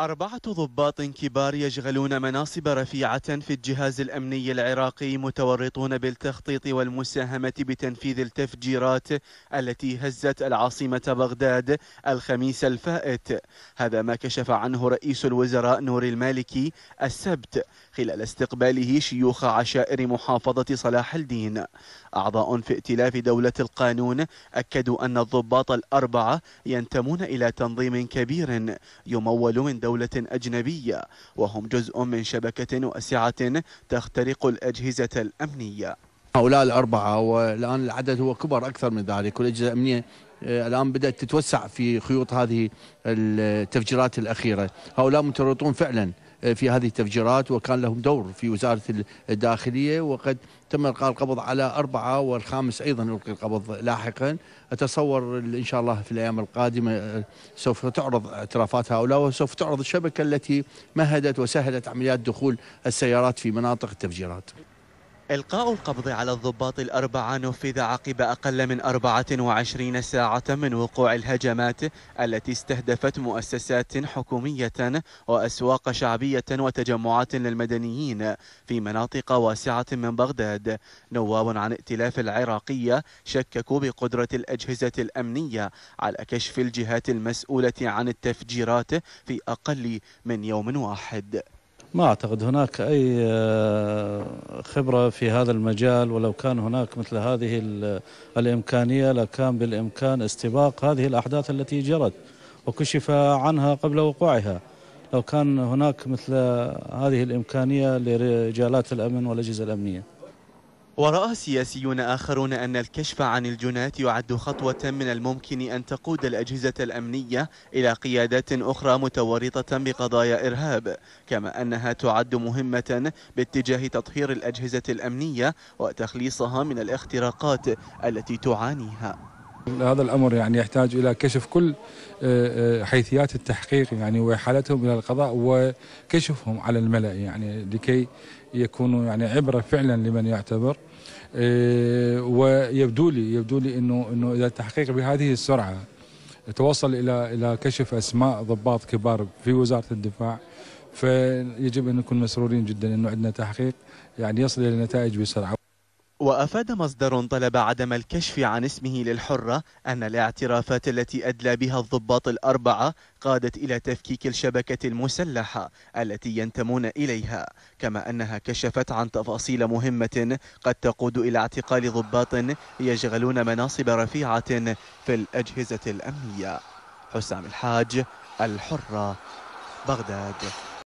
أربعة ضباط كبار يشغلون مناصب رفيعة في الجهاز الأمني العراقي متورطون بالتخطيط والمساهمة بتنفيذ التفجيرات التي هزت العاصمة بغداد الخميس الفائت هذا ما كشف عنه رئيس الوزراء نور المالكي السبت خلال استقباله شيوخ عشائر محافظة صلاح الدين أعضاء في ائتلاف دولة القانون أكدوا أن الضباط الأربعة ينتمون إلى تنظيم كبير يمول من دولة دولة أجنبية وهم جزء من شبكة واسعة تخترق الأجهزة الأمنية هؤلاء الأربعة والآن العدد هو كبر أكثر من ذلك والأجهزة الأمنية آه، الآن بدأت تتوسع في خيوط هذه التفجيرات الأخيرة هؤلاء متورطون فعلا آه، في هذه التفجيرات وكان لهم دور في وزارة الداخلية وقد تم إلقاء القبض على أربعة والخامس أيضا ألقي القبض لاحقا أتصور إن شاء الله في الأيام القادمة آه، سوف تعرض اعترافات هؤلاء وسوف تعرض الشبكة التي مهدت وسهلت عمليات دخول السيارات في مناطق التفجيرات إلقاء القبض على الضباط الأربعة نفذ عقب أقل من 24 ساعة من وقوع الهجمات التي استهدفت مؤسسات حكومية وأسواق شعبية وتجمعات للمدنيين في مناطق واسعة من بغداد نواب عن ائتلاف العراقية شككوا بقدرة الأجهزة الأمنية على كشف الجهات المسؤولة عن التفجيرات في أقل من يوم واحد ما أعتقد هناك أي آه، خبرة في هذا المجال ولو كان هناك مثل هذه الإمكانية لكان بالإمكان استباق هذه الأحداث التي جرت وكشف عنها قبل وقوعها لو كان هناك مثل هذه الإمكانية لرجالات الأمن والأجهزة الأمنية ورأى سياسيون آخرون أن الكشف عن الجنات يعد خطوة من الممكن أن تقود الأجهزة الأمنية إلى قيادات أخرى متورطة بقضايا إرهاب كما أنها تعد مهمة باتجاه تطهير الأجهزة الأمنية وتخليصها من الاختراقات التي تعانيها هذا الأمر يعني يحتاج إلى كشف كل آه، آه، حيثيات التحقيق يعني وإحالتهم إلى القضاء وكشفهم على الملأ يعني لكي يكونوا يعني عبرة فعلا لمن يعتبر آه، ويبدو لي يبدو لي انه انه اذا التحقيق بهذه السرعه توصل الى الى كشف اسماء ضباط كبار في وزاره الدفاع فيجب ان نكون مسرورين جدا انه عندنا تحقيق يعني يصل الى نتائج بسرعه وأفاد مصدر طلب عدم الكشف عن اسمه للحرة أن الاعترافات التي أدلى بها الضباط الأربعة قادت إلى تفكيك الشبكة المسلحة التي ينتمون إليها كما أنها كشفت عن تفاصيل مهمة قد تقود إلى اعتقال ضباط يشغلون مناصب رفيعة في الأجهزة الأمنية حسام الحاج الحرة بغداد